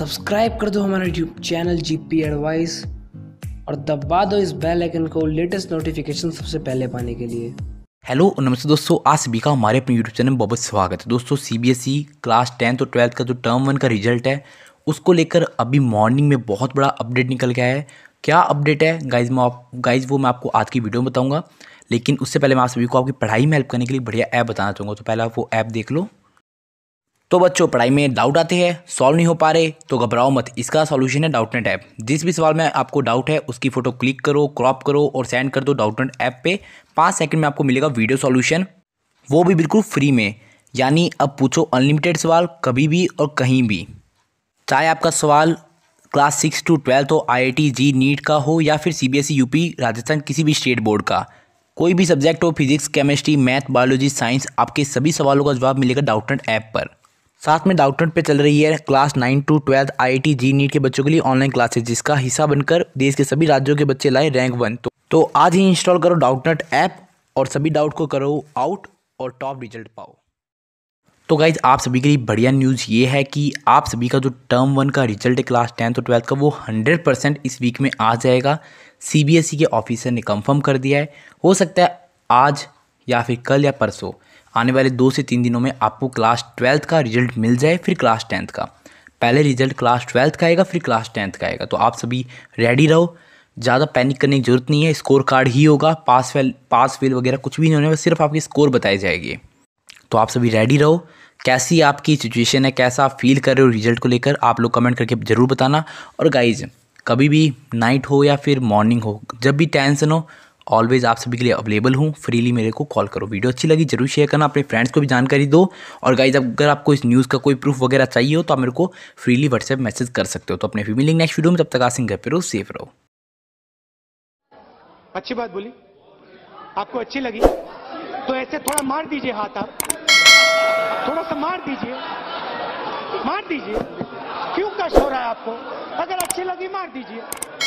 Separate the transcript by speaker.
Speaker 1: subscribe कर दो हमारा YouTube channel G P advice और दबा दो इस बेल आइकन को लेटेस्ट नोटिफिकेशन सबसे पहले पाने के लिए हेलो नमस्ते दोस्तों आज सभी का हमारे अपने यूट्यूब चैनल में बहुत स्वागत है दोस्तों C B S E class tenth और ट्वेल्थ का जो टर्म वन का रिजल्ट है उसको लेकर अभी मॉर्निंग में बहुत बड़ा अपडेट निकल गया है क्या अपडेट है गाइज मैं आप गाइज वो मैं आपको आज की वीडियो में बताऊँगा लेकिन उससे पहले मैं आप सभी को आपकी पढ़ाई में हेल्प करने के लिए बढ़िया ऐप बताना चाहूँगा तो पहले आप वो ऐप देख लो तो बच्चों पढ़ाई में डाउट आते हैं सॉल्व नहीं हो पा रहे तो घबराओ मत इसका सॉल्यूशन है नेट ऐप जिस भी सवाल में आपको डाउट है उसकी फ़ोटो क्लिक करो क्रॉप करो और सेंड कर दो नेट ऐप पे पाँच सेकंड में आपको मिलेगा वीडियो सॉल्यूशन वो भी बिल्कुल फ्री में यानी अब पूछो अनलिमिटेड सवाल कभी भी और कहीं भी चाहे आपका सवाल क्लास सिक्स टू ट्वेल्थ हो आई आई जी नीट का हो या फिर C B S E UP Rajasthan किसी भी स्टेट बोर्ड का कोई भी सब्जेक्ट हो physics chemistry math biology science आपके सभी सवालों का जवाब मिलेगा नेट ऐप पर साथ में डाउटनेट पे चल रही है class nine to twelfth IIT JEE NEET के बच्चों के लिए ऑनलाइन क्लासेस जिसका हिस्सा बनकर देश के सभी राज्यों के बच्चे लाए रैंक वन तो, तो आज ही इंस्टॉल करो डाउटनेट ऐप और सभी डाउट को करो आउट और टॉप रिजल्ट पाओ तो गाइज आप सभी के लिए बढ़िया न्यूज़ ये है कि आप सभी का जो टर्म वन का रिजल्ट है क्लास टेंथ और ट्वेल्थ का वो हंड्रेड परसेंट इस वीक में आ जाएगा ई e के ऑफिसर ने कंफर्म कर दिया है हो सकता है आज या फिर कल या परसों आने वाले दो से तीन दिनों में आपको क्लास ट्वेल्थ का रिजल्ट मिल जाए फिर क्लास टेंथ का पहले रिजल्ट क्लास ट्वेल्थ का आएगा फिर क्लास टेंथ का आएगा तो आप सभी रेडी रहो ज़्यादा पैनिक करने की जरूरत नहीं है स्कोर कार्ड ही होगा पास फेल पास फेल वगैरह कुछ भी नहीं होने सिर्फ आपके स्कोर बताए जाएंगे तो आप सभी रेडी रहो कैसी आपकी सिचुएशन है कैसा आप फील कर रहे हो रिजल्ट को लेकर आप लोग कमेंट करके ज़रूर बताना और गाइज कभी भी नाइट हो या फिर मॉर्निंग हो जब भी टेंशन हो ऑलवेज़ आप सभी के लिए अवेलेबल हूँ फ्रीली मेरे को कॉल करो वीडियो अच्छी लगी जरूर शेयर करना अपने फ्रेंड्स को भी जानकारी दो और गाइज अगर आपको इस न्यूज़ का कोई प्रूफ वगैरह चाहिए हो तो आप मेरे को फ्रीली व्हाट्सएप मैसेज कर सकते हो तो अपने फीमिलिंग नेक्स्ट वीडियो में तब तक आसिंग घर पर रहो सेफ रहो
Speaker 2: अच्छी बात बोली आपको अच्छी लगी तो ऐसे थोड़ा मार दीजिए हाथ आप थोड़ा सा मार दीजिए मार दीजिए क्यों कष्ट हो रहा है आपको अगर अच्छी लगी मार दीजिए